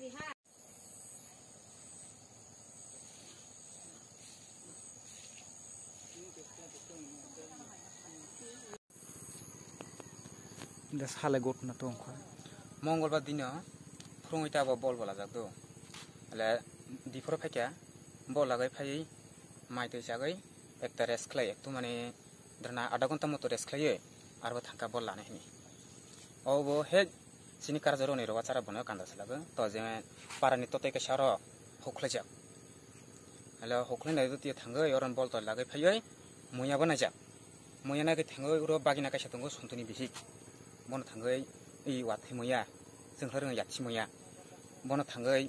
করবি হ্যাঁ সালে ঘটনা তো মঙ্গলবার দিন ফ্রংইটা আবার বল বলা যাক তো হলে দিফর ফাইকা বল লাগাই ফাই মাইতে জাগাই একটা রেস্ট খাই একটু মানে ধরনা আধা ঘন্টা মতো রেস্ট খাই আর থাকা বল লানি অব হে चिनिक रन चारा बनायो गासि लाग त पारा नि तोते कैसा र हकैजा हेलो हक्लै नोति अरेन् बल तग फै मैय नजा मैले नगर बगिना दु सन्थुनी वि अथै मैया जुन रुया बनाही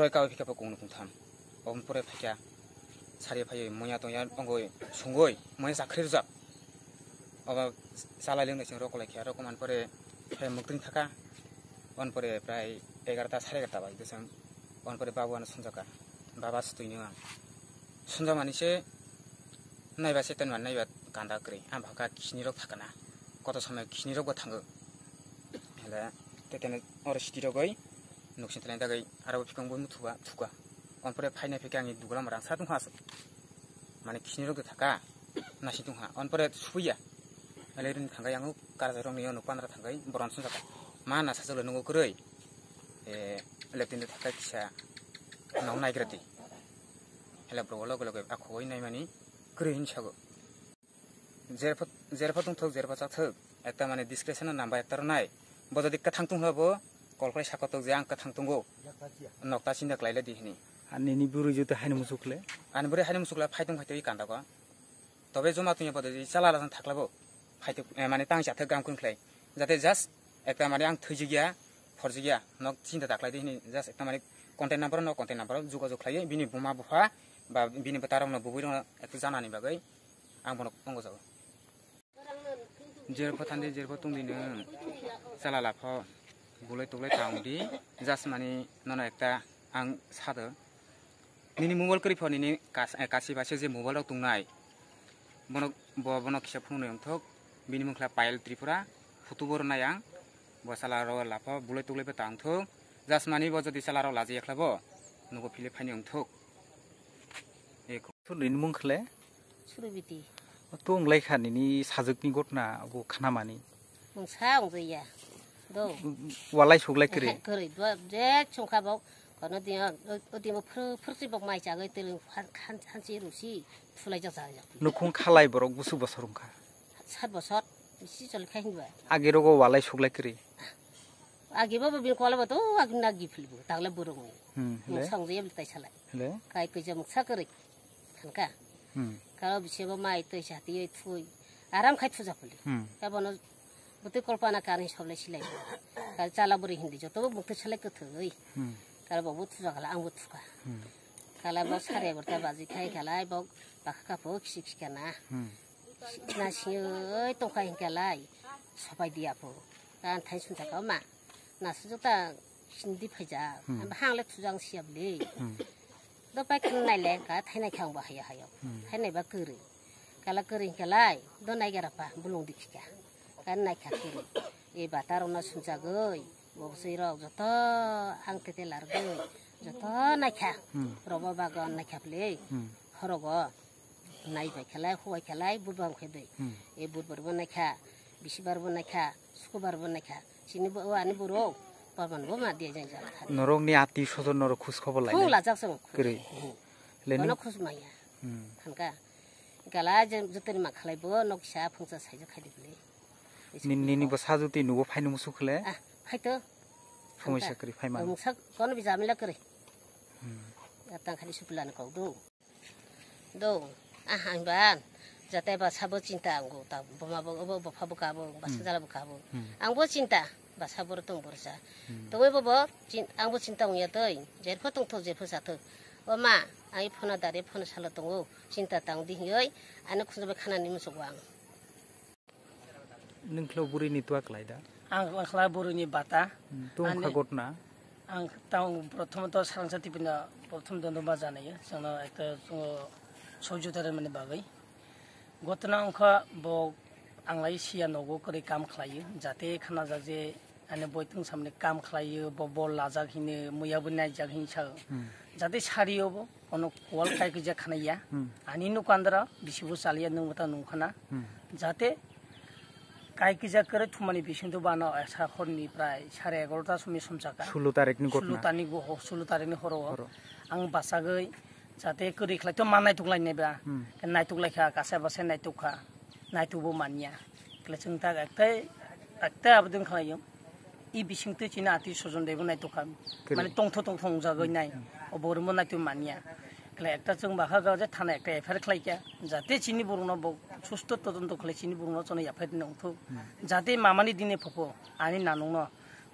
रिकाउनु गुठान अब मेकया सारी फै मै सङ्गी मै जे रुझा अब साल लिनु रो खै खेला र कमे সেই মুক্তিং থাকা অন পরে প্রায় এগারোটা সাড়ে এগারোটা বাজতে সাম অন পরে বাবু আনো সঞ্জকা বাবা সুতুই নিয়ে সঞ্জ মানিছে নাইবা সেতন মানে নাইবা কান্দা গ্রে আমি ভাবা কিনি রোগ থাকে না কত সময় কিনি রোগ থাকে হলে তেতেন ওর সিটি রোগই নকশিন থাকে দাগে আরো ফিকাম বই মুথুবা থুকা অন পরে ফাইনে ফিকে আমি দুগলাম রাংসা দুহাস মানে কিনি রোগ থাকা নাসি দুহা অন পরে সুইয়া मालायरिनि थांगाय आङो काराजारावनि उनाव पानरा थांगाय बरनसन जाबाय मा होना सासे लोनांगौ गोरै ए लेफ्टिनेन्ट थाखाय फिसा उनाव नायग्रोदि हेलाब्रब लगे लगे आखुवै नायमानि गोरै होनसागौ जेरफत जेरफा दंथक जेरफा जाथक एकटा माने डिसक्रेसन नाम्बार एकटार नाय ब जुदि खाथां थंब्लाबो कलखौ साखाथक जे आं खाथां थंगौ नक्ता सिन्दाक लायलायदि हिनि आनिनि बुरै जुदि हानि मुसुखले आनि बुरै हानि मुसुखला फायदों फायदों इ कान्दाखौ তবে জমা তুমি পদে চালা থাকলাব फाइथो माने तां जाथो गाहाम खोनख्लाय जाहाथे जास्ट একটা মানে আं थैजिगिया फरजिगिया नक চিন্তা दाख्लायदि हिनि जास्ट একটা মানে कन्टेक्ट नाम्बार न कन्टेक्ट नाम्बाराव जगाजग खालायो बिनि बुमा बुफा बा बिनि तारावनो बुबै दङ एकटु जानानै बागै आं बनक पंग जाबो जेरफो थान्दि जेरफो तुंदिनो जाला लाफ बुलाय तुलाय ताउंदि जास्ट माने नन একটা आं সাদো নিনি মোবাইল করি ফনিনি কাশি বাসে যে মোবাইলও তুংনাই বনক বনক হিসাব ফুনো থক বিনিমুখলা পায়েল ত্রিপুরা ফুতুবর নায়াং বসালার লাফ বুলে তুলেবে তাংথুক জাসমানি বজদি সালার লাজি এখলাব নগো ফিলে ফাইনি অংথুক নিনমুখলে সুরবিতি তুং লাইখানি নি সাজুকনি ঘটনা গো খানামানি মংসা অংজইয়া দো ওয়ালাই সুগলাই করে করে যে সংখাবাও kono dia odi mo phru phru si bok mai cha gai tel han han si rusi phulai cha sa ja nukhung khalai borok busu bosorum kha সাত বছর বেশি চলে খাই আগে রোগ ওয়ালাই সুগলাই করি আগে বাবা বিন কলাব তো আগে না গিয়ে ফেলব তাহলে বরং সঙ্গে তাই সালাই কাই কই যা মুখা করি খানকা কারো বিশেষ মাই তো সাথে ওই থুই আরাম খাই থু যা ফুলি এবং গোটে কল্পনা কারণ সবলাই সিলাই কাল চালা বড়ি হিন্দি যত মুখতে সালাই কত ওই কারো বাবু থুজা গেল আমি থুকা কালে বা সাড়ে এগারোটা বাজি খাই গেলাই বাক বাকা কাপড় খিসি খিকা না 那些都欢迎过来，说白的不，俺太顺才搞嘛，那是就当新的陪着，俺们行了出张西不哩，都白跟来来，俺太难看吧，还要还要，太难吧个人，噶拉个人过来，都来个了吧，不弄的去家，俺来看个人，哎，把他弄那顺才个，我不是要就到俺给他拉个，就到那看，罗巴巴个那看不哩，好了个。নাইবাই খেলাই খুৱাই খেলাই বুধবাৰ খেদাই এই বুধবাৰবো নাখা বিশীবাৰবো নাখা শুকুৰবাৰবো নাখা চিনি আনি বৰক পাৰ্মানবো মা দিয়ে যায় যাব নৰক নি আতি সদন নৰক খোজ খবৰ লাগে খুব লাজা চাওঁ কোনো খোজ মাৰিয়া সেনেকা গালা যে যতেন মা খালাইব নক ফিচা ফুংচা চাইজ খাই দিবলে নিনিব সাজুতি নুব ফাইনু মুসু খলে ফাইতো সমস্যা করি ফাইমা মুসা কোন বিজামিলা করে হুম এটা খালি সুপলান কও দো দো आंबा जाते बासाबो चिन्ता आंगौ दा बमाबो बफाबो गाबो बासा जालाबो गाबो आंबो चिन्ता बासाबो दंबरसा दबो आंबो चिन्ता गैया दै जेरफो दंथ' जेरफो जाथो अ मा आं फना दारे फन साला दङ चिन्ता दां दिहै आनो खुंजाबाय खानानै मोसौखौ आं नोंख्लाव बुरैनि तुवाखलाय दा आं आंख्ला बुरैनि बाता दंखा गतना आं तां प्रथमत सारांसाथिफोरना प्रथम दन्दबा जानायो जोंना एता जोङो सयज'दार माने बागै घटना अंखा बग आंलाय सिया नगो करे काम खालायो जाहाथे खाना जाजे आने बयतों सामने काम खालायो ब बल लाजाखिनो मैयाबो नायजाखिनो सा जाहाथे सारियोबो अनो कल खायखो जा खानाया आनि नु कान्दरा बिसिबो सालिया नु मता नुखाना जाहाथे কাইকিজা করে থুমানি বিসিন্তু বানো আশা হরনি প্রায় সাড়ে এগারোটা সময় সমচাকা ষোলো তারিখনি ষোলো তারিখ ষোলো তারিখনি হর আং বাসাগৈ যাতে কৰি খেলাইতো মা নাই টুকলাই নাইবা নাই টুকলাইখা কাছে বাছে নাই টুকা নাই টুকবো মানিয়া চিং তাক একটাই একটাই আবেদন খেলাই ই বিচিংটো চিনা আতি স্বজন দেৱ নাই টুকা মানে টংথ টংথ সংযোগৈ নাই বৰুণ নাই তো মানিয়া কেলে একটা চিং বাখা গাঁও যে থানা একটা এফেয়াৰ খেলাইকা যাতে চিনি বৰুণ সুস্থ তদন্ত খেলে চিনি বৰুণ চনে এফেয়াৰ দিনে উঠো যাতে মামানি দিনে ফপ আনি নানো ন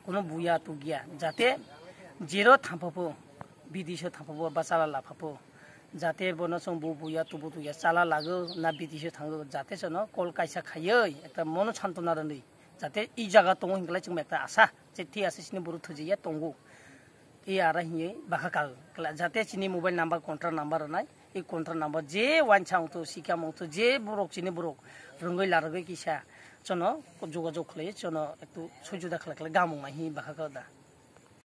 কোনো বুয়া টুকিয়া যাতে জিৰ থাপ বিদেশ থাপ বা চালা লাফাপ जाहाथे बनो जों बबुया तुबुया चाला लागो ना बिदिसो थाङो जाहाथे जों कल कायसा खायै एकटा मन सान्तना रोनै जाहाथे इ जागा दङ हिंगलाय जों एकटा आशा जे थि आसे सिनि बर' थुजिया दंगौ इ आरा हियै बाहा कागो जाहाथे सिनि मोबाइल नाम्बार कन्ट्राक्ट नाम्बार होनाय इ कन्ट्राक्ट नाम्बार जे वान साउथ सिखा माउथ जे बरक सिनि बरक रोङै लारोगै किसा जों जगाजग खालायो जों एकटु सैज्य दाखालाय गामौ नाहि बाहा कादा